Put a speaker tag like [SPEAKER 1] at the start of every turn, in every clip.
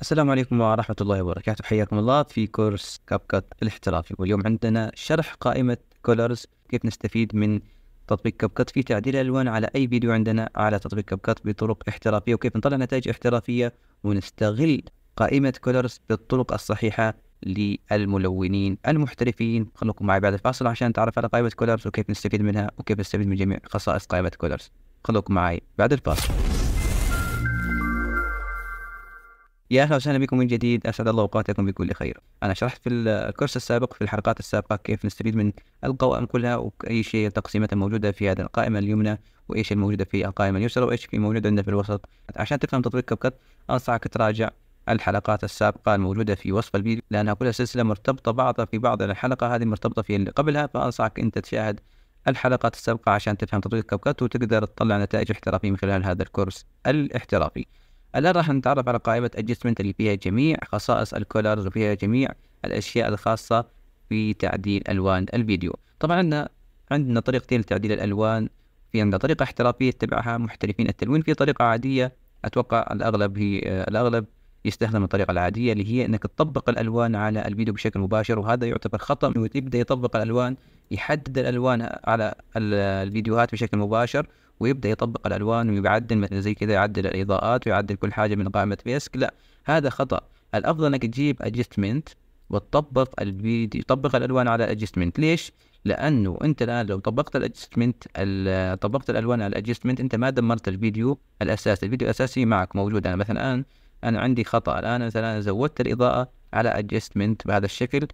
[SPEAKER 1] السلام عليكم ورحمة الله وبركاته حياكم الله في كورس كاب كات الاحترافي واليوم عندنا شرح قائمة كولرز كيف نستفيد من تطبيق كاب كات في تعديل الألوان على أي فيديو عندنا على تطبيق كاب كات بطرق احترافية وكيف نطلع نتائج احترافية ونستغل قائمة كولرز بالطرق الصحيحة للملونين المحترفين خلوكم معي بعد الفاصل عشان نتعرف على قائمة كولرز وكيف نستفيد منها وكيف نستفيد من جميع خصائص قائمة كولرز خلوكم معي بعد الفاصل يا اهلا وسهلا بكم من جديد اسعد الله اوقاتكم بكل خير. انا شرحت في الكورس السابق في الحلقات السابقه كيف نستفيد من القوائم كلها واي شيء التقسيمات الموجوده في هذه القائمه اليمنى وايش الموجوده في القائمه اليسرى وايش في موجود عندنا في الوسط. عشان تفهم تطبيق كبكت انصحك تراجع الحلقات السابقة الموجودة في وصف الفيديو لأنها كلها سلسلة مرتبطة بعضها في بعض الحلقة هذه مرتبطة في اللي قبلها فأنصحك أنت تشاهد الحلقات السابقة عشان تفهم تطبيق كات وتقدر تطلع نتائج احترافية من خلال هذا الكورس الاحترافي الآن راح نتعرف على قائمة adjustment اللي فيها جميع خصائص الكولرز وفيها جميع الأشياء الخاصة في تعديل ألوان الفيديو طبعا عندنا عندنا طريقتين لتعديل الألوان في عندنا طريقة احترافية تبعها محترفين التلوين في طريقة عادية أتوقع الأغلب هي الأغلب يستخدم الطريقة العادية اللي هي أنك تطبق الألوان على الفيديو بشكل مباشر وهذا يعتبر خطأ يبدأ يطبق الألوان يحدد الألوان على الفيديوهات بشكل مباشر ويبدا يطبق الالوان ويعدل مثلا زي كذا يعدل الاضاءات ويعدل كل حاجه من قائمه بيسك لا هذا خطا الافضل انك تجيب ادجستمنت وتطبق الفيديو تطبق الالوان على ادجستمنت ليش؟ لانه انت الان لو طبقت الادجستمنت طبقت الالوان على الادجستمنت انت ما دمرت الفيديو الاساسي، الفيديو الاساسي معك موجود انا مثلا الان انا عندي خطا الان مثلا زودت الاضاءه على ادجستمنت بهذا الشكل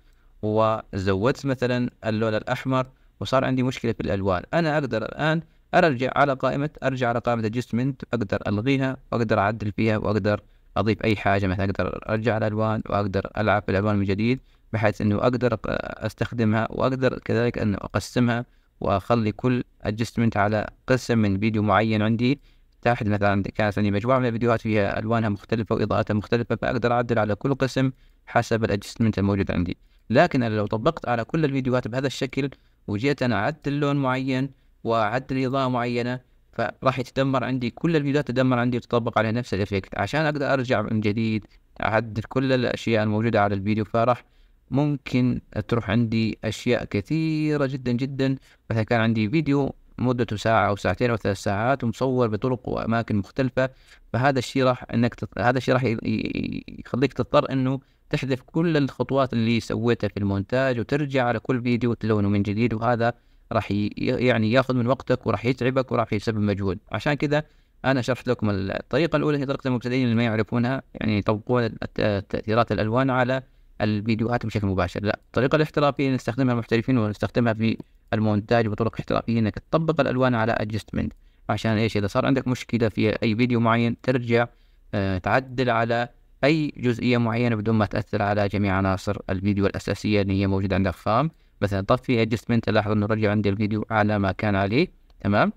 [SPEAKER 1] وزودت مثلا اللون الاحمر وصار عندي مشكله في الالوان، انا اقدر الان ارجع على قائمه ارجع على قائمه ادجستمنت اقدر الغيها واقدر اعدل فيها واقدر اضيف اي حاجه مثلا اقدر ارجع الالوان واقدر العب في الالوان من جديد بحيث انه اقدر استخدمها واقدر كذلك انه اقسمها واخلي كل ادجستمنت على قسم من فيديو معين عندي تحت مثلا كانت عندي مجموعه من الفيديوهات فيها الوانها مختلفه واضاءتها مختلفه فاقدر اعدل على كل قسم حسب الادجستمنت الموجود عندي لكن انا لو طبقت على كل الفيديوهات بهذا الشكل وجيت انا اعدل لون معين وعدت لي اضاءه معينه فراح يتدمر عندي كل الفيديوهات تدمر عندي وتطبق عليها نفس الافكت عشان اقدر ارجع من جديد اعدل كل الاشياء الموجوده على الفيديو فراح ممكن تروح عندي اشياء كثيره جدا جدا مثلا كان عندي فيديو مدته ساعة أو ساعتين أو ثلاث ساعات ومصور بطرق وأماكن مختلفة فهذا الشيء راح إنك تط... هذا الشيء راح يخليك تضطر إنه تحذف كل الخطوات اللي سويتها في المونتاج وترجع على كل فيديو وتلونه من جديد وهذا راح يعني ياخذ من وقتك وراح يتعبك وراح يسبب مجهود عشان كذا انا شرحت لكم الطريقه الاولى هي طريقه المبتدئين اللي ما يعرفونها يعني يطبقون تاثيرات الالوان على الفيديوهات بشكل مباشر لا الطريقه الاحترافيه اللي نستخدمها المحترفين ونستخدمها في المونتاج بطرق احترافيه انك تطبق الالوان على ادجستمنت عشان ايش اذا صار عندك مشكله في اي فيديو معين ترجع آه، تعدل على اي جزئيه معينه بدون ما تاثر على جميع عناصر الفيديو الاساسيه اللي هي موجوده عندك خام مثلا طفي ادجستمنت الاحظ انه رجع عندي الفيديو على ما كان عليه تمام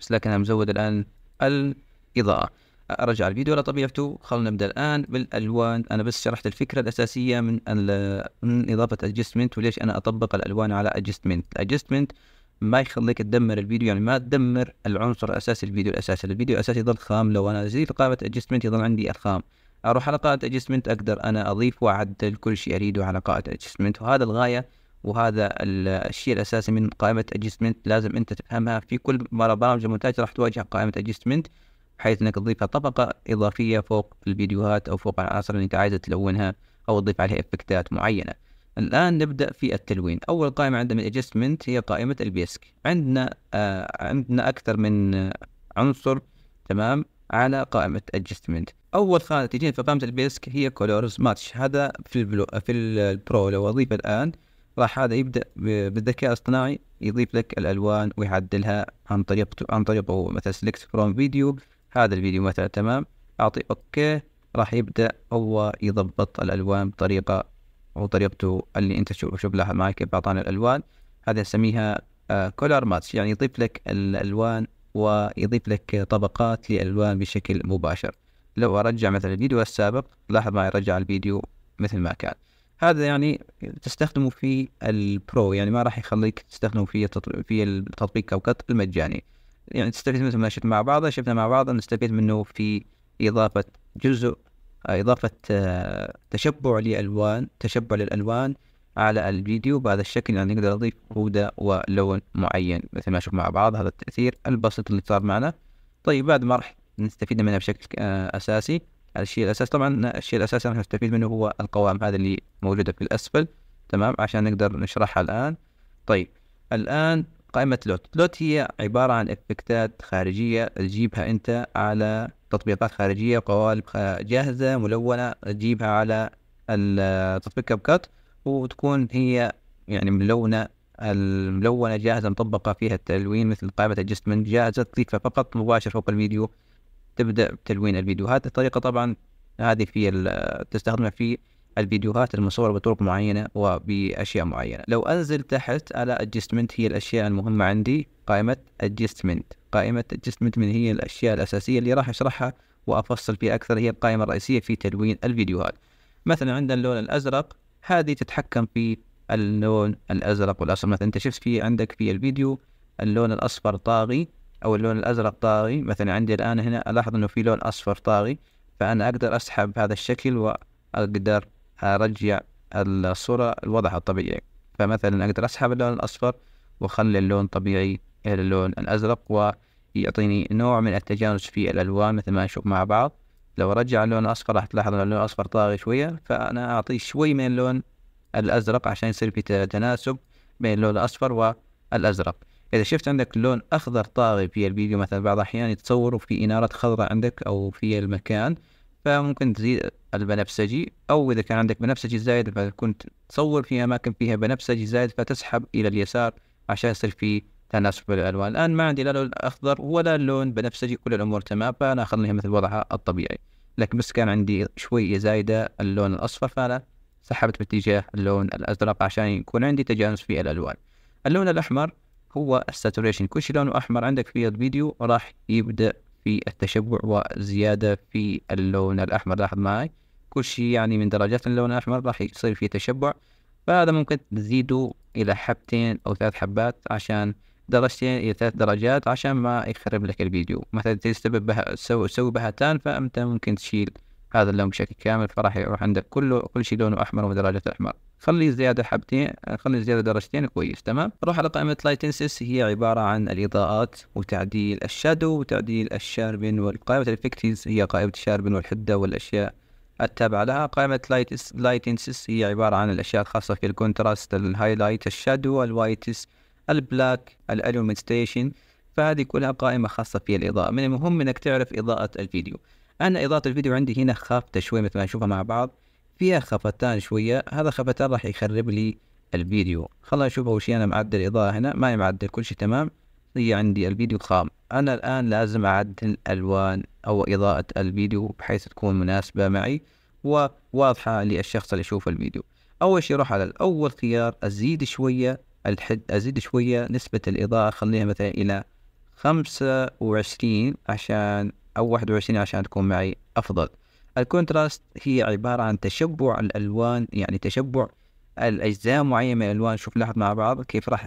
[SPEAKER 1] بس لكن انا مزود الان الاضاءه ارجع الفيديو لطبيعته خلنا نبدا الان بالالوان انا بس شرحت الفكره الاساسيه من من اضافه ادجستمنت وليش انا اطبق الالوان على ادجستمنت ادجستمنت ما يخليك تدمر الفيديو يعني ما تدمر العنصر الاساسي الفيديو الاساسي الفيديو الاساسي يظل خام لو انا زيد قائمه ادجستمنت يظل عندي الخام اروح على قائمه ادجستمنت اقدر انا اضيف واعدل كل شيء اريده على قائمه ادجستمنت وهذا الغايه وهذا الشيء الاساسي من قائمه ادجستمنت لازم انت تفهمها في كل برامج المونتاج راح تواجه قائمه ادجستمنت بحيث انك تضيفها طبقه اضافيه فوق الفيديوهات او فوق العناصر اللي انت عايز تلونها او تضيف عليها افكتات معينه الان نبدا في التلوين اول قائمه عندنا من ادجستمنت هي قائمه البيسك عندنا آه عندنا اكثر من عنصر تمام على قائمه ادجستمنت اول خانه تجينا في قائمه البيسك هي كولورز ماتش هذا في البلو في البرو لو اضيف الان راح هذا يبدا بالذكاء الاصطناعي يضيف لك الالوان ويعدلها عن طريق عن طريقه مثلا سلكت فروم فيديو هذا الفيديو مثلا تمام اعطي اوكي راح يبدا هو يضبط الالوان بطريقه او طريقته اللي انت شوف شوف لاحظ معي كيف اعطانا الالوان هذا نسميها كولر آه، ماتش يعني يضيف لك الالوان ويضيف لك طبقات للالوان بشكل مباشر لو ارجع مثلا الفيديو السابق لاحظ معي رجع الفيديو مثل ما كان هذا يعني تستخدمه في البرو يعني ما راح يخليك تستخدمه في في التطبيق كوكت المجاني يعني تستفيد مثل ما شفت مع بعض شفنا مع بعض نستفيد منه في إضافة جزء آه، إضافة آه، تشبع لألوان تشبع للألوان على الفيديو بهذا الشكل يعني نقدر نضيف بودة ولون معين مثل ما شفنا مع بعض هذا التأثير البسيط اللي صار معنا طيب بعد ما راح نستفيد منها بشكل آه، أساسي الشيء الاساسي طبعا الشيء الاساسي اللي نستفيد منه هو القوائم هذه اللي موجوده في الاسفل تمام عشان نقدر نشرحها الان طيب الان قائمة لوت لوت هي عبارة عن إفكتات خارجية تجيبها أنت على تطبيقات خارجية وقوالب جاهزة ملونة تجيبها على تطبيق كاب كات وتكون هي يعني ملونة الملونة جاهزة مطبقة فيها التلوين مثل قائمة الجستمنت جاهزة تضيفها فقط مباشر فوق الفيديو تبدا بتلوين الفيديوهات الطريقه طبعا هذه في تستخدمها في الفيديوهات المصورة بطرق معينة وبأشياء معينة لو أنزل تحت على ادجستمنت هي الأشياء المهمة عندي قائمة ادجستمنت قائمة ادجستمنت من هي الأشياء الأساسية اللي راح أشرحها وأفصل فيها أكثر هي القائمة الرئيسية في تلوين الفيديوهات مثلا عندنا اللون الأزرق هذه تتحكم في اللون الأزرق والأصفر مثلا أنت شفت في عندك في الفيديو اللون الأصفر طاغي او اللون الازرق طاغي مثلا عندي الان هنا الاحظ انه في لون اصفر طاغي فانا اقدر اسحب هذا الشكل واقدر ارجع الصورة لوضعها الطبيعي فمثلا اقدر اسحب اللون الاصفر واخلي اللون طبيعي الى اللون الازرق ويعطيني نوع من التجانس في الالوان مثل ما نشوف مع بعض لو رجع اللون الاصفر راح تلاحظ ان اللون الاصفر طاغي شوية فانا اعطيه شوي من اللون الازرق عشان يصير في تناسب بين اللون الاصفر والازرق اذا شفت عندك لون اخضر طاغي في الفيديو مثلا بعض الاحيان يتصوروا في انارات خضراء عندك او في المكان فممكن تزيد البنفسجي او اذا كان عندك بنفسجي زايد فكنت تصور في اماكن فيها بنفسجي زايد فتسحب الى اليسار عشان يصير في تناسب الالوان الان ما عندي لا لون اخضر ولا لون بنفسجي كل الامور تمام فانا اخليها مثل وضعها الطبيعي لكن بس كان عندي شويه زايده اللون الاصفر فانا سحبت باتجاه اللون الازرق عشان يكون عندي تجانس في الالوان اللون الاحمر هو الساتوريشن كل شيء لونه أحمر عندك في الفيديو راح يبدأ في التشبع وزيادة في اللون الأحمر لاحظ معي كل شيء يعني من درجات اللون الأحمر راح يصير فيه تشبع فهذا ممكن تزيده إلى حبتين أو ثلاث حبات عشان درجتين إلى ثلاث درجات عشان ما يخرب لك الفيديو مثلا تسبب بها تسوي بهتان فأنت ممكن تشيل هذا اللون بشكل كامل فراح يروح عندك كله كل شيء لونه أحمر ودرجات أحمر خلي الزيادة حبتين خلي الزيادة درجتين كويس تمام نروح على قائمة لايتنسس هي عبارة عن الإضاءات وتعديل الشادو وتعديل الشاربن وقائمة الإفكتيز هي قائمة الشاربن والحدة والأشياء التابعة لها قائمة لايتنسس هي عبارة عن الأشياء الخاصة في الكونتراست الهايلايت الشادو الوايتس البلاك ستيشن فهذه كلها قائمة خاصة في الإضاءة من المهم أنك تعرف إضاءة الفيديو أنا إضاءة الفيديو عندي هنا خافته شوي مثل ما نشوفها مع بعض فيها خفتان شوية هذا خفتان راح يخرب لي الفيديو خلنا نشوف أول شيء أنا معدل الإضاءة هنا ما معدل كل شيء تمام هي عندي الفيديو خام أنا الآن لازم أعدل ألوان أو إضاءة الفيديو بحيث تكون مناسبة معي وواضحة للشخص اللي يشوف الفيديو أول شيء راح على الأول خيار أزيد شوية الحد أزيد شوية نسبة الإضاءة خليها مثلا إلى خمسة وعشرين عشان أو واحد وعشرين عشان تكون معي أفضل الكونتراست هي عبارة عن تشبع الألوان يعني تشبع الأجزاء معينة من الألوان شوف لاحظ مع بعض كيف راح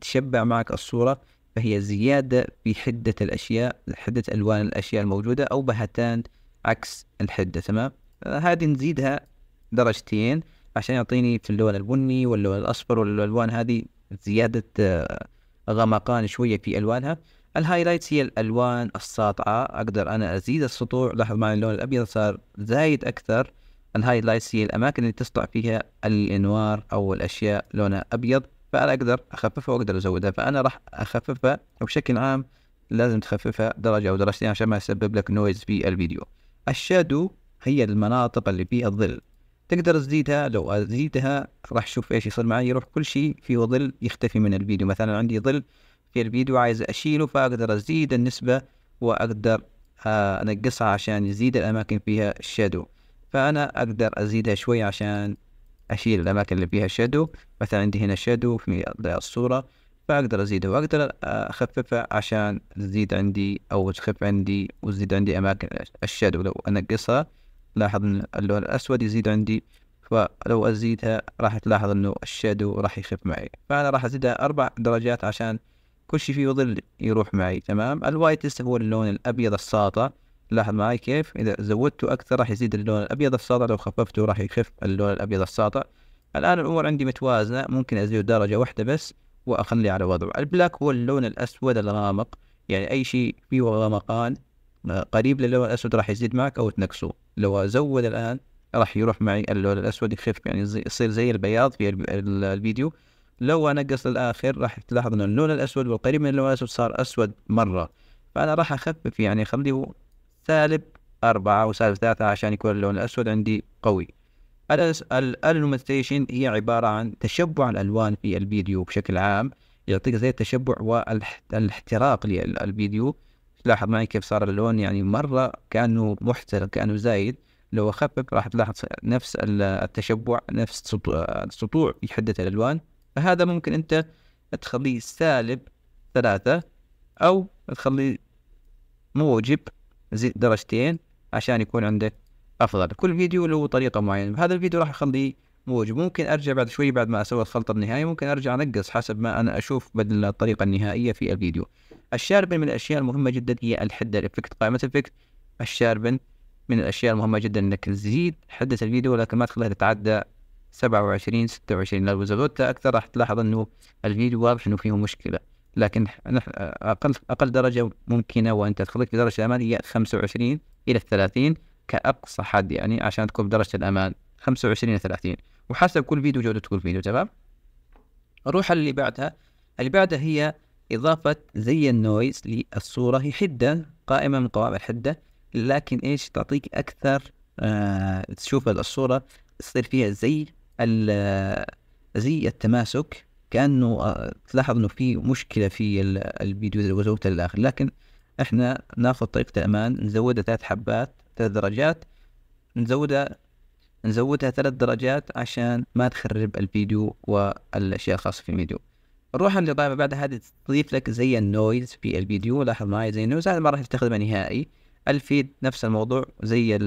[SPEAKER 1] تشبع معك الصورة فهي زيادة في حدة الأشياء حدة ألوان الأشياء الموجودة أو بهتان عكس الحدة تمام هذه نزيدها درجتين عشان يعطيني في اللون البني واللون الأصفر والألوان هذه زيادة آه، غمقان شوية في ألوانها الهايلايتس هي الالوان الساطعه اقدر انا ازيد السطوع لاحظ معي اللون الابيض صار زايد اكثر الهايلايتس هي الاماكن اللي تسطع فيها الانوار او الاشياء لونها ابيض فانا اقدر اخففها واقدر ازودها فانا راح اخففها وبشكل عام لازم تخففها درجه او درجتين عشان ما يسبب لك نويز في الفيديو الشادو هي المناطق اللي فيها الظل تقدر تزيدها لو ازيدها راح اشوف ايش يصير معي يروح كل شيء فيه ظل يختفي من الفيديو مثلا عندي ظل في الفيديو عايز اشيله فاقدر ازيد النسبة واقدر آه، انقصها عشان يزيد الاماكن فيها الشادو فانا اقدر ازيدها شوي عشان اشيل الاماكن اللي فيها شادو مثلا عندي هنا شادو في الصورة فاقدر ازيده واقدر آه، اخففها عشان تزيد عندي او تخف عندي وتزيد عندي اماكن الشادو لو انقصها لاحظ ان اللون الاسود يزيد عندي فلو ازيدها راح تلاحظ انه الشادو راح يخف معي فانا راح ازيدها اربع درجات عشان كل شيء فيه ظل يروح معي تمام الوايت لسه هو اللون الابيض الساطع لاحظ معي كيف اذا زودته اكثر راح يزيد اللون الابيض الساطع لو خففته راح يخف اللون الابيض الساطع الان الامور عندي متوازنه ممكن ازيد درجه واحده بس واخليه على وضعه البلاك هو اللون الاسود الغامق يعني اي شيء فيه غمقان آه، قريب للون الاسود راح يزيد معك او تنقصه لو ازود الان راح يروح معي اللون الاسود يخف يعني يصير زي البياض في الفيديو لو انقص للاخر راح تلاحظ ان اللون الاسود والقريب من اللون الاسود صار اسود مره فانا راح اخفف يعني اخليه سالب أربعة وسالب ثلاثة عشان يكون اللون الأسود عندي قوي الألومنتيشن هي عبارة عن تشبع الألوان في الفيديو بشكل عام يعطيك زي التشبع والاحتراق للفيديو تلاحظ معي كيف صار اللون يعني مرة كأنه محترق كأنه زايد لو أخفف راح تلاحظ نفس التشبع نفس السطوع في حدة الألوان فهذا ممكن أنت تخليه سالب ثلاثة أو تخليه موجب زد درجتين عشان يكون عندك أفضل كل فيديو له طريقة معينة هذا الفيديو راح أخليه موجب ممكن أرجع بعد شوي بعد ما أسوي الخلطة النهائية ممكن أرجع أنقص حسب ما أنا أشوف بدل الطريقة النهائية في الفيديو الشاربن من الأشياء المهمة جدا هي الحدة الإفكت قائمة الإفكت الشاربن من الأشياء المهمة جدا أنك تزيد حدة الفيديو لكن ما تخليها تتعدى 27 26 لو زودت اكثر راح تلاحظ انه الفيديو واضح انه فيه مشكله لكن اقل اقل درجه ممكنه وان تدخلك في درجه الامان هي 25 الى 30 كاقصى حد يعني عشان تكون بدرجه الامان 25 الى 30 وحسب كل فيديو جوده كل فيديو تمام على اللي بعدها اللي بعدها هي اضافه زي النويز للصوره هي حده قائمه من قوائم الحده لكن ايش تعطيك اكثر آه تشوف الصوره تصير فيها زي زي التماسك كانه آه، تلاحظ انه في مشكله في الفيديو اذا وزوته للاخر لكن احنا ناخذ طريقه الامان نزودها ثلاث حبات ثلاث درجات نزودها نزودها ثلاث درجات عشان ما تخرب الفيديو والاشياء الخاصه في الفيديو نروح للطائفه بعد هذه تضيف لك زي النويز في الفيديو لاحظ معي زي النويز هذا ما راح نستخدمه نهائي الفيد نفس الموضوع زي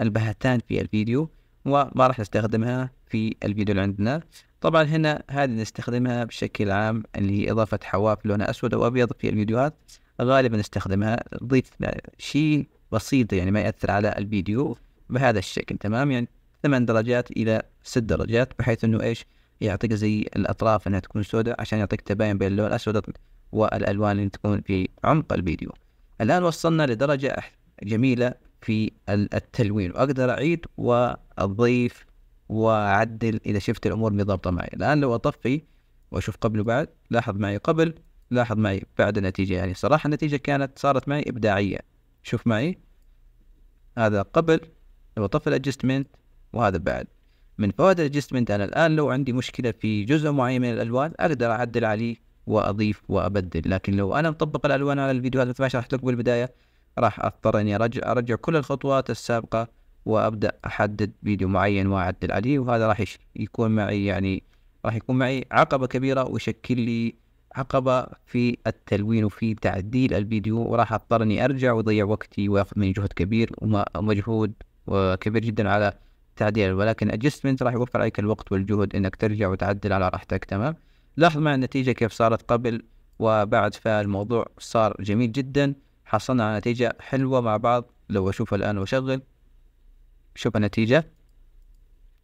[SPEAKER 1] البهتان في الفيديو وما راح نستخدمها في الفيديو اللي عندنا طبعا هنا هذه نستخدمها بشكل عام اللي هي إضافة حواف لونها أسود أو أبيض في الفيديوهات غالبا نستخدمها نضيف شيء بسيط يعني ما يأثر على الفيديو بهذا الشكل تمام يعني ثمان درجات إلى ست درجات بحيث إنه إيش يعطيك زي الأطراف إنها تكون سوداء عشان يعطيك تباين بين اللون الأسود والألوان اللي تكون في عمق الفيديو الآن وصلنا لدرجة جميلة في التلوين واقدر اعيد واضيف واعدل اذا شفت الامور مضبطه معي الان لو اطفي واشوف قبل وبعد لاحظ معي قبل لاحظ معي بعد النتيجه يعني صراحه النتيجه كانت صارت معي ابداعيه شوف معي هذا قبل لو اطفي الادجستمنت وهذا بعد من فوائد الادجستمنت انا الان لو عندي مشكله في جزء معين من الالوان اقدر اعدل عليه واضيف وابدل لكن لو انا مطبق الالوان على الفيديوهات مثل ما شرحت لكم بالبدايه راح اضطر اني ارجع ارجع كل الخطوات السابقه وابدا احدد فيديو معين واعدل عليه وهذا راح يكون معي يعني راح يكون معي عقبه كبيره ويشكل لي عقبه في التلوين وفي تعديل الفيديو وراح اضطر اني ارجع واضيع وقتي واخذ مني جهد كبير ومجهود كبير جدا على تعديل ولكن ادجستمنت راح يوفر عليك الوقت والجهد انك ترجع وتعدل على راحتك تمام لاحظ مع النتيجه كيف صارت قبل وبعد فالموضوع صار جميل جدا حصلنا على نتيجة حلوة مع بعض لو أشوفها الآن وأشغل شوف النتيجة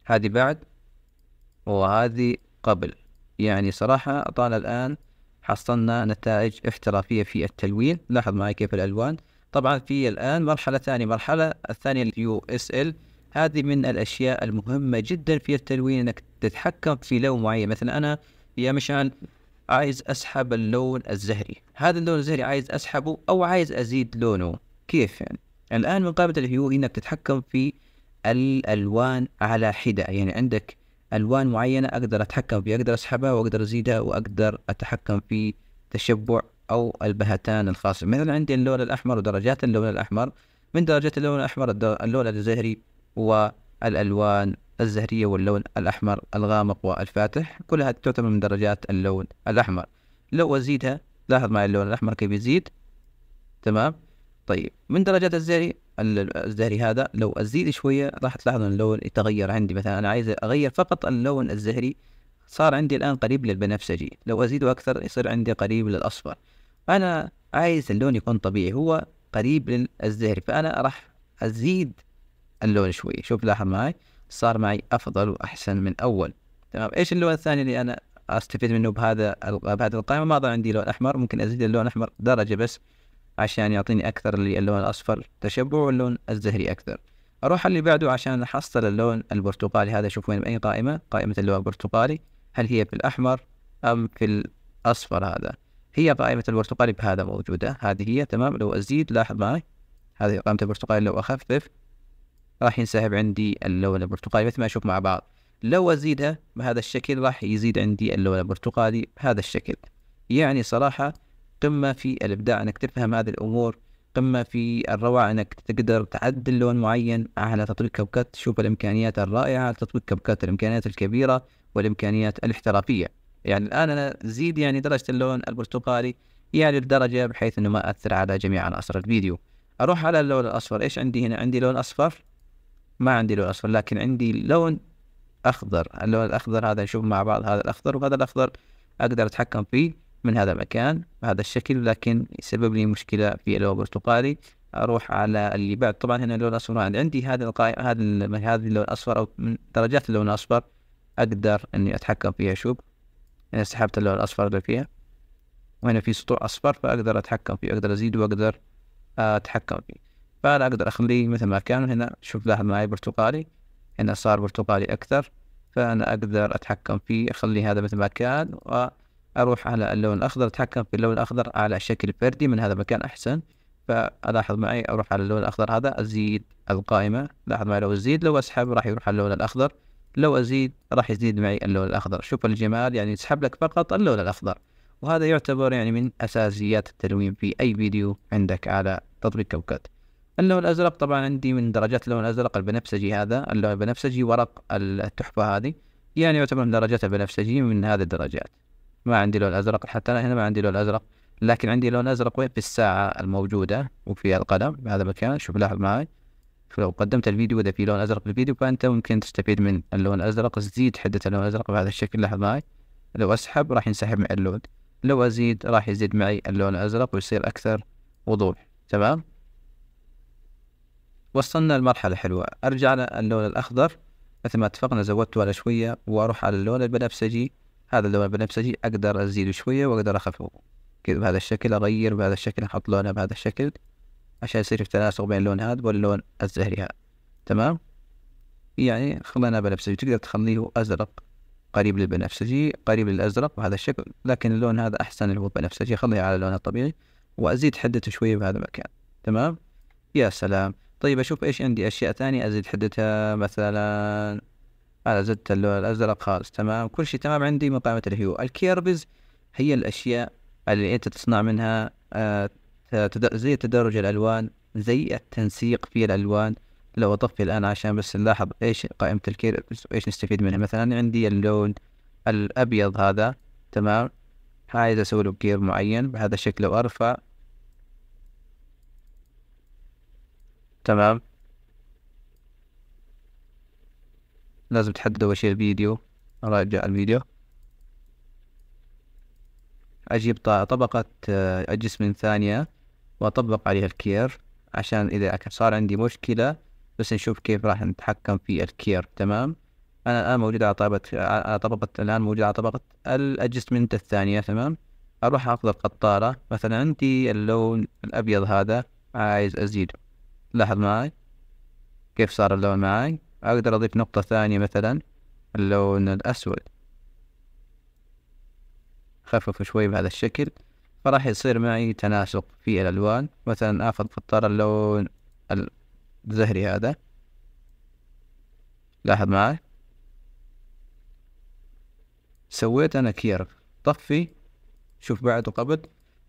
[SPEAKER 1] هذه بعد وهذه قبل يعني صراحة أعطانا الآن حصلنا نتائج احترافية في التلوين لاحظ معي كيف الألوان طبعا في الآن مرحلة ثانية مرحلة الثانية اليو اس ال هذه من الأشياء المهمة جدا في التلوين أنك تتحكم في لون معين مثلا أنا يا مشان عايز اسحب اللون الزهري هذا اللون الزهري عايز اسحبه او عايز ازيد لونه كيف يعني الان من قائمه الهيو انك تتحكم في الالوان على حده يعني عندك الوان معينه اقدر اتحكم فيها اقدر اسحبها واقدر ازيدها واقدر اتحكم في تشبع او البهتان الخاص مثلا عندي اللون الاحمر ودرجات اللون الاحمر من درجات اللون الاحمر اللون الزهري والالوان الزهرية واللون الأحمر الغامق والفاتح كلها تعتبر من درجات اللون الأحمر لو أزيدها لاحظ معي اللون الأحمر كيف يزيد تمام طيب من درجات الزهري الزهري هذا لو أزيد شوية راح تلاحظ أن اللون يتغير عندي مثلا أنا عايز أغير فقط اللون الزهري صار عندي الآن قريب للبنفسجي لو أزيده أكثر يصير عندي قريب للأصفر أنا عايز اللون يكون طبيعي هو قريب للزهري فأنا راح أزيد اللون شوي شوف لاحظ معي صار معي افضل واحسن من اول تمام ايش اللون الثاني اللي انا استفيد منه بهذا بهذه القائمه ما ضل عندي لون احمر ممكن ازيد اللون الاحمر درجه بس عشان يعطيني اكثر للون الاصفر تشبع واللون الزهري اكثر اروح اللي بعده عشان احصل اللون البرتقالي هذا شوف وين باي قائمه قائمه اللون البرتقالي هل هي في الاحمر ام في الاصفر هذا هي قائمه البرتقالي بهذا موجوده هذه هي تمام لو ازيد لاحظ معي هذه قائمه البرتقالي لو اخفف راح ينسحب عندي اللون البرتقالي مثل ما اشوف مع بعض لو ازيدها بهذا الشكل راح يزيد عندي اللون البرتقالي بهذا الشكل يعني صراحة قمة في الابداع انك تفهم هذه الامور قمة في الروعة انك تقدر تعدل لون معين على تطبيق كبكات تشوف الامكانيات الرائعة لتطبيق تطبيق كبكات الامكانيات الكبيرة والامكانيات الاحترافية يعني الان انا زيد يعني درجة اللون البرتقالي يعني الدرجة بحيث انه ما اثر على جميع عناصر الفيديو اروح على اللون الاصفر ايش عندي هنا عندي لون اصفر ما عندي لون اصفر لكن عندي لون اخضر اللون الاخضر هذا نشوف مع بعض هذا الاخضر وهذا الاخضر اقدر اتحكم فيه من هذا المكان بهذا الشكل لكن يسبب لي مشكله في اللون البرتقالي اروح على اللي بعد طبعا هنا اللون الاصفر ما عندي عندي هذا القائمه هذا هذا اللون الاصفر او من درجات اللون الاصفر اقدر اني اتحكم فيها شوف انا سحبت اللون الاصفر اللي فيها وهنا في سطوع اصفر فاقدر اتحكم فيه اقدر ازيد واقدر آه، اتحكم فيه فأنا أقدر أخليه مثل ما كان هنا شوف لاحظ معي برتقالي هنا صار برتقالي أكثر فأنا أقدر أتحكم فيه أخلي هذا مثل ما كان وأروح على اللون الأخضر أتحكم في اللون الأخضر على شكل فردي من هذا المكان أحسن فألاحظ معي أروح على اللون الأخضر هذا أزيد القائمة لاحظ معي لو أزيد لو أسحب راح يروح على اللون الأخضر لو أزيد راح يزيد معي اللون الأخضر شوف الجمال يعني يسحب لك فقط اللون الأخضر وهذا يعتبر يعني من أساسيات التلوين في أي فيديو عندك على تطبيق كوكات اللون الازرق طبعا عندي من درجات اللون الازرق البنفسجي هذا اللون البنفسجي ورق التحفه هذه يعني يعتبر من درجات البنفسجي من هذه الدرجات ما عندي لون ازرق حتى انا هنا ما عندي لون ازرق لكن عندي لون ازرق وين في الساعه الموجوده وفي القلم بهذا المكان شوف لاحظ معي لو قدمت الفيديو اذا في لون ازرق في الفيديو فانت ممكن تستفيد من اللون الازرق تزيد حده اللون الازرق بهذا الشكل لاحظ معي لو اسحب راح ينسحب معي اللون لو ازيد راح يزيد معي اللون الازرق ويصير اكثر وضوح تمام وصلنا لمرحلة حلوة أرجع للون الأخضر مثل ما اتفقنا زودته على شوية وأروح على اللون البنفسجي هذا اللون البنفسجي أقدر أزيده شوية وأقدر أخففه كذا بهذا الشكل أغير بهذا الشكل أحط لونه بهذا الشكل عشان يصير في تناسق بين اللون هذا واللون الزهري هذا تمام يعني خلينا بنفسجي تقدر تخليه أزرق قريب للبنفسجي قريب للأزرق بهذا الشكل لكن اللون هذا أحسن اللي هو بنفسجي خليه على لونه الطبيعي وأزيد حدته شوية بهذا المكان تمام يا سلام طيب اشوف ايش عندي اشياء ثانية ازيد حدتها مثلا انا زدت اللون الازرق خالص تمام كل شيء تمام عندي قائمة الهيو الكيربز هي الاشياء اللي انت تصنع منها آه، زي تدرج الالوان زي التنسيق في الالوان لو اطفي الان عشان بس نلاحظ ايش قائمة الكيربز وايش نستفيد منها مثلا عندي اللون الابيض هذا تمام عايز اسوي له كيرب معين بهذا الشكل لو ارفع تمام لازم تحدد أول شيء الفيديو أراجع الفيديو أجيب طبقة الجسم آه، من ثانية وأطبق عليها الكير عشان إذا صار عندي مشكلة بس نشوف كيف راح نتحكم في الكير تمام أنا الآن موجود على طبقة على طبقة الآن موجود على طبقة الأجسمنت الثانية تمام أروح أخذ القطارة مثلا عندي اللون الأبيض هذا عايز أزيده لاحظ معاي كيف صار اللون معاي اقدر اضيف نقطة ثانية مثلا اللون الاسود خفف شوي بهذا الشكل فراح يصير معي تناسق في الالوان مثلا اخذ فطار اللون الزهري هذا لاحظ معاي سويت انا كيرف طفي شوف بعد وقبل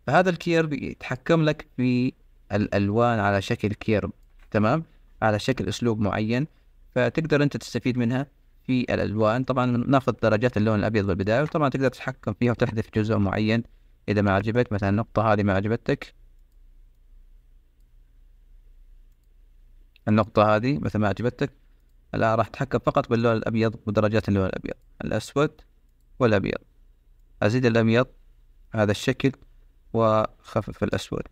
[SPEAKER 1] فهذا الكيرف يتحكم لك في الألوان على شكل كيرب تمام على شكل أسلوب معين فتقدر أنت تستفيد منها في الألوان طبعا ناخذ درجات اللون الأبيض بالبداية وطبعا تقدر تتحكم فيها وتحذف جزء معين إذا ما عجبك مثلا النقطة هذه ما عجبتك النقطة هذه مثلا ما عجبتك الآن راح تتحكم فقط باللون الأبيض ودرجات اللون الأبيض الأسود والأبيض أزيد الأبيض هذا الشكل وخفف الأسود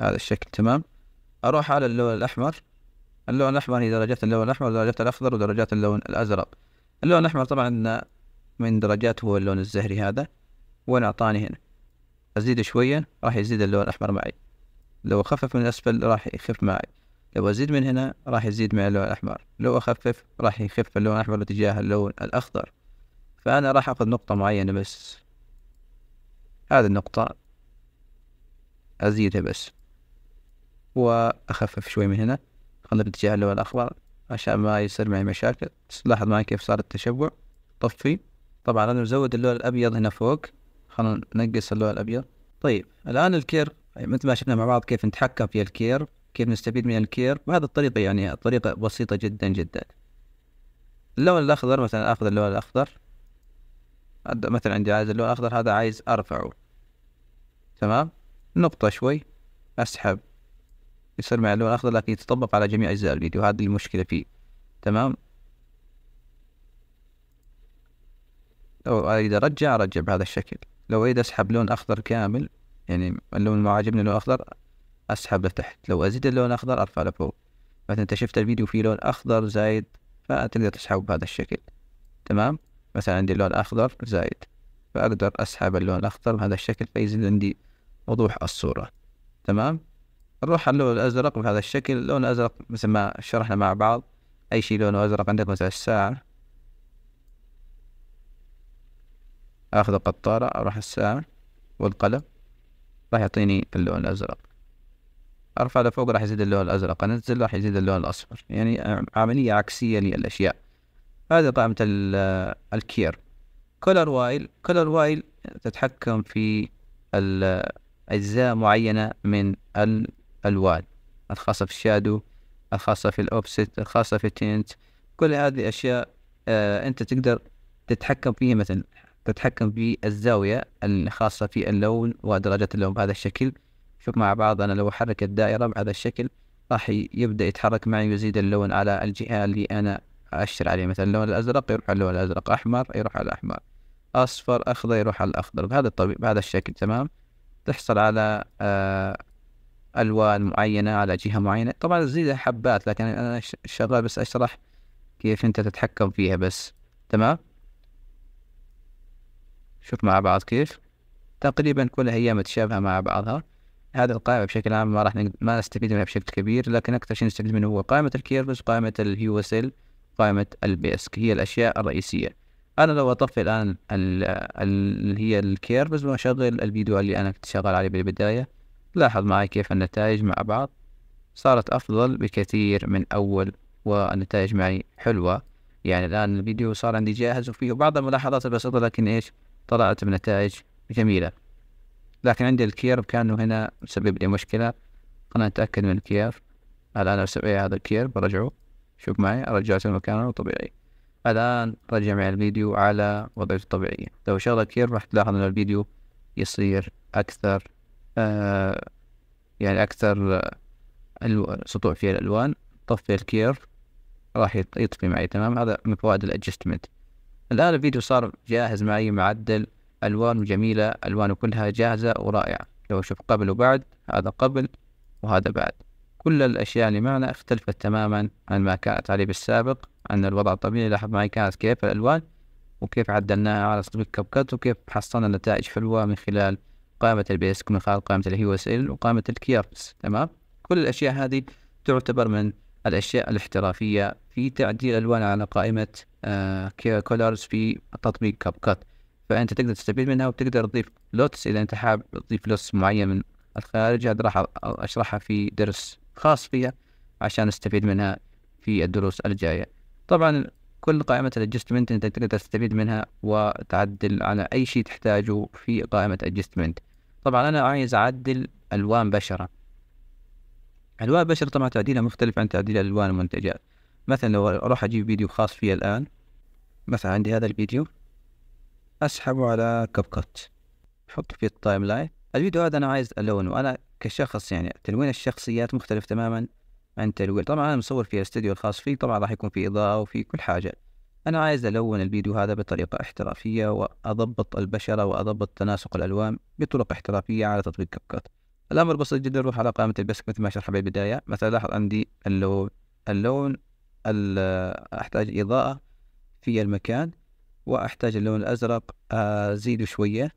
[SPEAKER 1] هذا الشكل تمام اروح على اللون الاحمر اللون الاحمر هي درجات اللون الاحمر ودرجات الاخضر ودرجات اللون الازرق اللون الاحمر طبعا من درجات هو اللون الزهري هذا وين اعطاني هنا ازيد شويه راح يزيد اللون الاحمر معي لو اخفف من الاسفل راح يخف معي لو ازيد من هنا راح يزيد معي اللون الاحمر لو اخفف راح يخف اللون الاحمر باتجاه اللون الاخضر فانا راح اخذ نقطه معينه بس هذه النقطه ازيدها بس واخفف شوي من هنا خلينا نتجه اللون الاخضر عشان ما يصير معي مشاكل لاحظ معي كيف صار التشبع طفي طبعا انا مزود اللون الابيض هنا فوق خلينا ننقص اللون الابيض طيب الان الكير طيب، مثل ما شفنا مع بعض كيف نتحكم في الكير كيف نستفيد من الكير بهذه الطريقه يعني طريقه بسيطه جدا جدا اللون الاخضر مثلا اخذ اللون الاخضر مثلا عندي عايز اللون الاخضر هذا عايز ارفعه تمام نقطه شوي اسحب يصير مع اللون الأخضر لكن يتطبق على جميع أجزاء الفيديو هذه المشكلة فيه تمام لو أريد أرجع أرجع بهذا الشكل لو أريد أسحب لون أخضر كامل يعني اللون ما عاجبني لون اخضر أسحب لتحت لو أزيد اللون الأخضر أرفع لفوق مثلا أنت شفت الفيديو فيه لون أخضر زايد فتقدر تسحبه بهذا الشكل تمام مثلا عندي لون أخضر زايد فأقدر أسحب اللون الأخضر بهذا الشكل فيزيد عندي وضوح الصورة تمام نروح على اللون الازرق بهذا الشكل اللون الازرق مثل ما شرحنا مع بعض اي شيء لونه ازرق عندك مثلا الساعة اخذ القطارة اروح الساعة والقلم راح يعطيني اللون الازرق ارفع لفوق راح يزيد اللون الازرق انزل راح يزيد اللون الاصفر يعني عملية عكسية للاشياء هذه قائمة آه، الكير كولر وايل كولر وايل تتحكم في أجزاء معينة من ال الألوان الخاصة في الشادو الخاصة في الأوبسيت الخاصة في التينت كل هذه الأشياء آه، أنت تقدر تتحكم فيها مثلا تتحكم في الزاوية الخاصة في اللون ودرجة اللون بهذا الشكل شوف مع بعض أنا لو أحرك الدائرة بهذا الشكل راح يبدأ يتحرك معي ويزيد اللون على الجهة اللي أنا أشر عليه مثلا اللون الأزرق يروح على اللون الأزرق أحمر يروح على الأحمر أصفر أخضر يروح على الأخضر بهذا الطبيعي بهذا الشكل تمام تحصل على آه، الوان معينه على جهه معينه طبعا تزيدها حبات لكن انا شغال بس اشرح كيف انت تتحكم فيها بس تمام شوف مع بعض كيف تقريبا كلها هي متشابهه مع بعضها هذا القائمة بشكل عام ما راح نقد... ما نستفيد منها بشكل كبير لكن أكثر شيء نستفيد منه هو قائمة الكيرلس قائمة الهيو سيل قائمة البيسك هي الأشياء الرئيسية أنا لو أطفي الآن اللي هي الكيرفز وأشغل الفيديو اللي أنا كنت شغال عليه بالبداية لاحظ معي كيف النتائج مع بعض صارت أفضل بكثير من أول والنتائج معي حلوة يعني الآن الفيديو صار عندي جاهز وفيه بعض الملاحظات البسيطة لكن إيش طلعت بنتائج جميلة لكن عندي الكيرب كانوا هنا مسبب لي مشكلة خلنا نتأكد من الكيرب الآن أسوي هذا الكيرب برجعه شوف معي رجعته مكانه الطبيعي الآن رجع معي الفيديو على وضعيته الطبيعية لو شغل الكيرب راح تلاحظ أن الفيديو يصير أكثر آه، يعني أكثر سطوع فيها الألوان طفي الكيرف راح يطفي معي تمام هذا من فوائد الأدجستمنت الآن الفيديو صار جاهز معي معدل ألوان جميلة ألوانه كلها جاهزة ورائعة لو أشوف قبل وبعد هذا قبل وهذا بعد كل الأشياء اللي معنا اختلفت تماما عن ما كانت عليه بالسابق عن الوضع الطبيعي لاحظ معي كانت كيف الألوان وكيف عدلناها على سبيل كاب كت وكيف حصلنا نتائج حلوة من خلال قائمة البيسك من خلال قائمة الهيو اس ال وقائمة الكيارس تمام كل الأشياء هذه تعتبر من الأشياء الاحترافية في تعديل ألوان على قائمة آه كولرز في تطبيق كاب كات فأنت تقدر تستفيد منها وتقدر تضيف لوتس إذا أنت حاب تضيف لوتس معين من الخارج هذا راح أشرحها في درس خاص فيها عشان نستفيد منها في الدروس الجاية طبعا كل قائمة الادجستمنت انت تقدر تستفيد منها وتعدل على اي شيء تحتاجه في قائمة ادجستمنت طبعا انا عايز اعدل الوان بشره الوان بشره طبعا تعديلها مختلف عن تعديل الوان المنتجات مثلا لو اروح اجيب فيديو خاص فيه الان مثلا عندي هذا الفيديو اسحبه على كب كات احطه في التايم لاين الفيديو هذا انا عايز الونه انا كشخص يعني تلوين الشخصيات مختلف تماما عن تلوين طبعا انا مصور في الاستديو الخاص فيه طبعا راح يكون في اضاءة وفي كل حاجة أنا عايز ألون الفيديو هذا بطريقة احترافية وأضبط البشرة وأضبط تناسق الألوان بطرق احترافية على تطبيق كاب الأمر بسيط جدا روح على قائمة البسك مثل ما شرحها بالبداية مثلا لاحظ عندي اللون اللون أحتاج إضاءة في المكان وأحتاج اللون الأزرق آه، أزيده شوية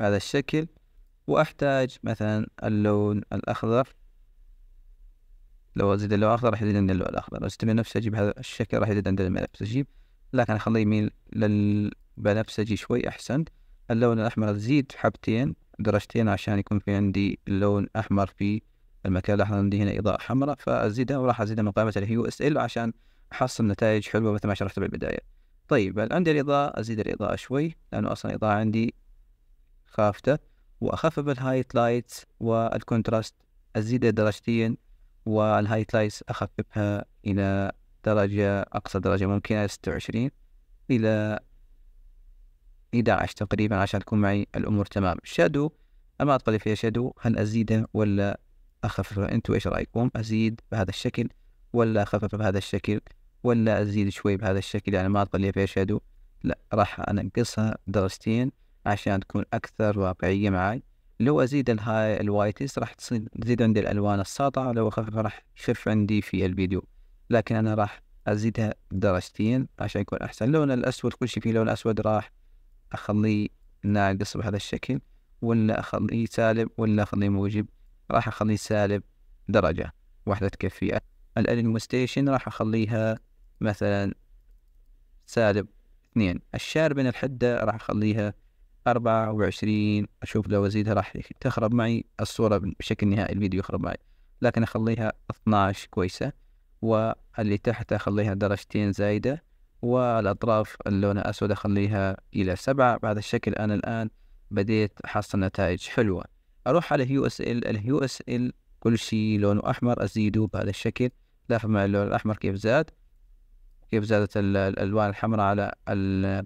[SPEAKER 1] هذا الشكل وأحتاج مثلا اللون الأخضر لو ازيد اللون الاخضر راح يزيد عندي اللون الاخضر لو استمر نفسه اجيب هذا الشكل راح يزيد عندي البنفسجي لكن اخليه يميل للبنفسجي شوي احسن اللون الاحمر زيد حبتين درجتين عشان يكون في عندي لون احمر في المكان الاحمر عندي هنا اضاءة حمراء فازيدها وراح ازيدها من قائمة الهيو اس ال عشان احصل نتائج حلوة مثل ما شرحت بالبداية طيب عندي الاضاءة ازيد الاضاءة شوي لانه اصلا الاضاءة عندي خافتة واخفف لايتس والكونتراست ازيده درجتين والهاي لايت أخففها إلى درجة أقصى درجة ممكنة ستة وعشرين إلى 11 تقريبا عشان تكون معي الأمور تمام شادو أما أدخل فيها شادو هل أزيده ولا أخففه أنتوا إيش رأيكم أزيد بهذا الشكل ولا أخفف بهذا الشكل ولا أزيد شوي بهذا الشكل يعني ما أدخل فيها شادو لا راح أنقصها درجتين عشان تكون أكثر واقعية معي لو أزيد الهاي الوايتس راح تزيد عندي الألوان الساطعة لو اخفف راح تخف عندي في الفيديو لكن أنا راح أزيدها درجتين عشان يكون أحسن لون الأسود كل شي فيه لون أسود راح أخليه ناقص بهذا الشكل ولا أخليه سالب ولا أخليه موجب راح أخليه سالب درجة واحدة تكفي الأنيموستيشن راح أخليها مثلا سالب اثنين الشارب الحدة راح أخليها 24 اشوف لو ازيدها راح تخرب معي الصورة بشكل نهائي الفيديو يخرب معي لكن اخليها 12 كويسة واللي تحت اخليها درجتين زايدة والاطراف اللون الاسود اخليها الى سبعة بهذا الشكل انا الان بديت احصل نتائج حلوة اروح على هيو اس ال الهيو اس ال كل شيء لونه احمر ازيده بهذا الشكل لاحظ مع اللون الاحمر كيف زاد كيف زادت الالوان الحمراء على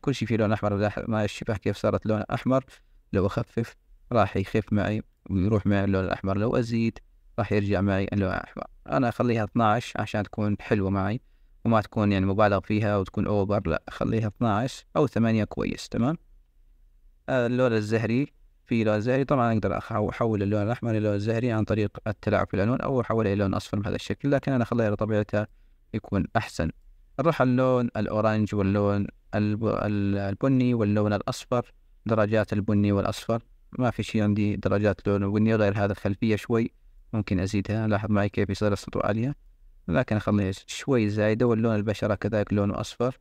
[SPEAKER 1] كل شيء فيه لون احمر ما الشباه كيف صارت لون احمر لو اخفف راح يخف معي ويروح معي اللون الاحمر لو ازيد راح يرجع معي اللون الاحمر انا اخليها 12 عشان تكون حلوه معي وما تكون يعني مبالغ فيها وتكون اوفر لا اخليها 12 او 8 كويس تمام آه، اللون الزهري في لون زهري طبعا اقدر احول اللون الاحمر الى لون زهري عن طريق التلاعب في الالوان او احوله الى لون اصفر بهذا الشكل لكن انا اخليها طبيعتها يكون احسن نروح اللون الأورنج واللون البني واللون الأصفر درجات البني والأصفر ما في شيء عندي درجات لون بني غير هذا الخلفية شوي ممكن أزيدها لاحظ معي كيف يصير السطوع عالية لكن أخليها شوي زايدة واللون البشرة كذلك لونه أصفر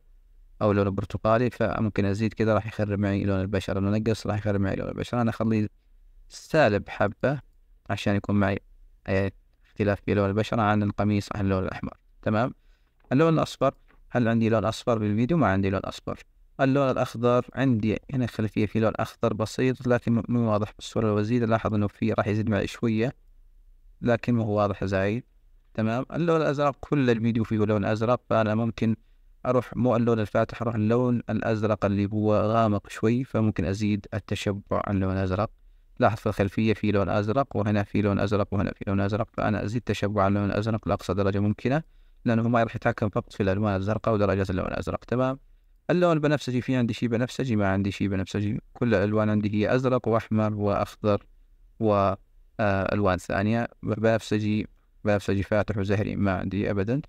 [SPEAKER 1] أو لونه برتقالي فممكن أزيد كذا راح يخرب معي لون البشرة لو نقص راح يخرب معي لون البشرة أنا أخليه سالب حبة عشان يكون معي إيه، اختلاف في لون البشرة عن القميص عن اللون الأحمر تمام اللون الأصفر هل عندي لون أصفر بالفيديو ما عندي لون أصفر اللون الأخضر عندي هنا خلفية في لون أخضر بسيط لكن مو واضح بالصورة الوزيدة لاحظ إنه في راح يزيد معي شوية لكن مو واضح زايد تمام اللون الأزرق كل الفيديو فيه لون أزرق فأنا ممكن أروح مو اللون الفاتح أروح اللون الأزرق اللي هو غامق شوي فممكن أزيد التشبع عن اللون الأزرق لاحظ في الخلفية في لون أزرق وهنا في لون أزرق وهنا في لون أزرق فأنا أزيد تشبع عن اللون الأزرق لأقصى درجة ممكنة لانه ما راح يتحكم فقط في الالوان الزرقاء ودرجات اللون الازرق تمام اللون البنفسجي في عندي شيء بنفسجي ما عندي شيء بنفسجي كل الالوان عندي هي ازرق واحمر واخضر والوان آه، ثانيه بنفسجي بنفسجي فاتح وزهري ما عندي ابدا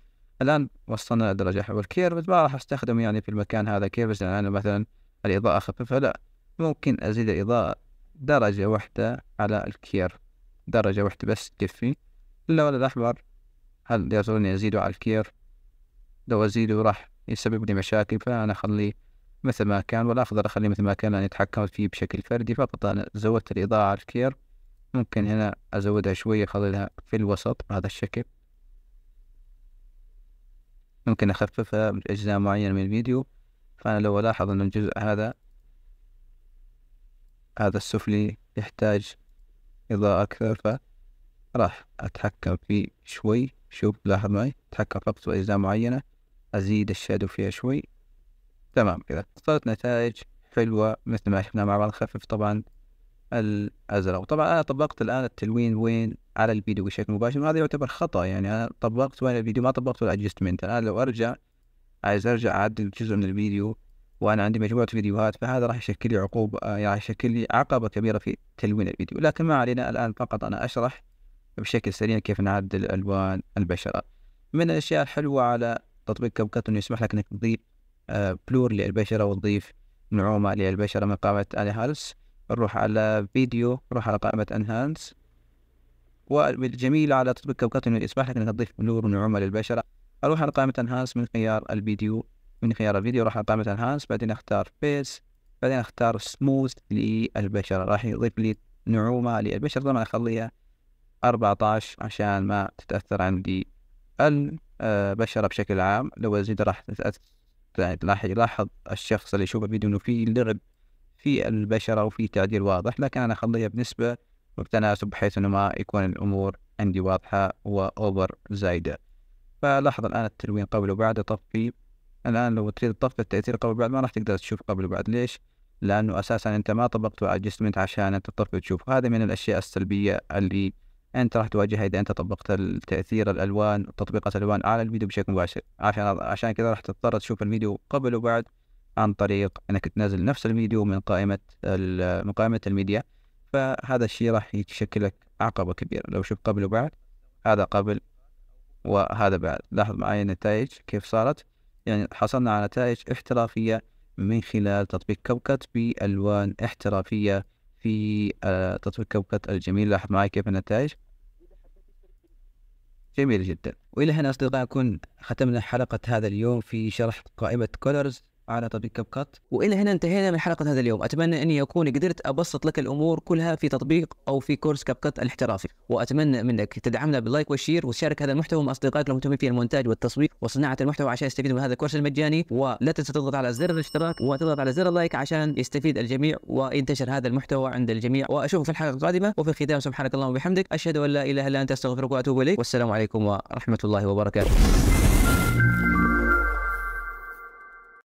[SPEAKER 1] الان وصلنا لدرجه والكيرفز ما راح استخدم يعني في المكان هذا كيرفز لان يعني مثلا الاضاءه خفيفه لا ممكن ازيد الاضاءه درجه واحده على الكير درجه واحده بس تكفي اللون الاحمر هل يزرني أزيده على الكير لو أزيده راح يسبب لي مشاكل فأنا أخليه مثل ما كان ولا والأفضل أخليه مثل ما كان لأني يتحكم فيه بشكل فردي فقط أنا زودت الإضاءة على الكير ممكن هنا أزودها شوية أخليها في الوسط بهذا الشكل ممكن أخففها بأجزاء معينة من الفيديو فأنا لو ألاحظ أن الجزء هذا هذا السفلي يحتاج إضاءة أكثر فراح أتحكم فيه شوي شوف لاحظ معي فقط أجزاء معينة أزيد الشادو فيها شوي تمام كذا صارت نتائج حلوة مثل ما شفنا مع بعض خفف طبعا الأزرق طبعا أنا طبقت الآن التلوين وين على الفيديو بشكل مباشر وهذا يعتبر خطأ يعني أنا طبقت وين الفيديو ما طبقت الأجستمنت الآن لو أرجع عايز أرجع أعدل جزء من الفيديو وأنا عندي مجموعة فيديوهات فهذا راح يشكل لي عقوبة آه، يعني راح يشكل لي عقبة كبيرة في تلوين الفيديو لكن ما علينا الآن فقط أنا أشرح بشكل سريع كيف نعدل ألوان البشرة من الأشياء الحلوة على تطبيق كاب أنه يسمح لك أنك تضيف آه، بلور للبشرة وتضيف نعومة للبشرة من قائمة أنهانس نروح على فيديو نروح على قائمة أنهانس والجميل على تطبيق كاب أنه يسمح لك أنك تضيف بلور ونعومة للبشرة أروح على قائمة أنهانس من خيار الفيديو من خيار الفيديو راح قائمة أنهانس بعدين أختار فيس بعدين أختار سموث للبشرة راح يضيف لي نعومة للبشرة طبعا أخليها 14 عشان ما تتأثر عندي البشرة آه، بشكل عام لو أزيد راح تتأثر يعني راح يلاحظ الشخص اللي يشوف الفيديو إنه في لعب في البشرة وفي تعديل واضح لكن أنا أخليها بنسبة وبتناسب بحيث إنه ما يكون الأمور عندي واضحة وأوفر زايدة فلاحظ الآن التلوين قبل وبعد طفي الآن لو تريد تطفي التأثير قبل وبعد ما راح تقدر تشوف قبل وبعد ليش؟ لأنه أساسا أنت ما طبقت على عشان أنت تطفي وتشوف هذا من الأشياء السلبية اللي انت راح تواجهها اذا انت طبقت التاثير الالوان تطبيقات الالوان على الفيديو بشكل مباشر عشان عشان كذا راح تضطر تشوف الفيديو قبل وبعد عن طريق انك تنزل نفس الفيديو من قائمه من قائمه الميديا فهذا الشيء راح يشكل لك عقبه كبيره لو شوف قبل وبعد هذا قبل وهذا بعد لاحظ معي النتائج كيف صارت يعني حصلنا على نتائج احترافيه من خلال تطبيق كوكت بألوان احترافية في آه، تطوير كوكبة الجميل لاحظ معي كيف النتائج جميل جدا وإلى هنا أصدقائي اكون ختمنا حلقة هذا اليوم في شرح قائمة كولرز على تطبيق كاب كات والى هنا انتهينا من حلقه هذا اليوم اتمنى اني اكون قدرت ابسط لك الامور كلها في تطبيق او في كورس كاب كات الاحترافي واتمنى منك تدعمنا باللايك والشير وتشارك هذا المحتوى مع اصدقائك المهتمين في المونتاج والتصوير وصناعه المحتوى عشان يستفيدوا من هذا الكورس المجاني ولا تنسى تضغط على زر الاشتراك وتضغط على زر اللايك عشان يستفيد الجميع وينتشر هذا المحتوى عند الجميع واشوفك في الحلقه القادمه وفي الختام سبحانك اللهم وبحمدك اشهد ان لا اله الا انت استغفرك واتوب اليك والسلام عليكم ورحمه الله وبركاته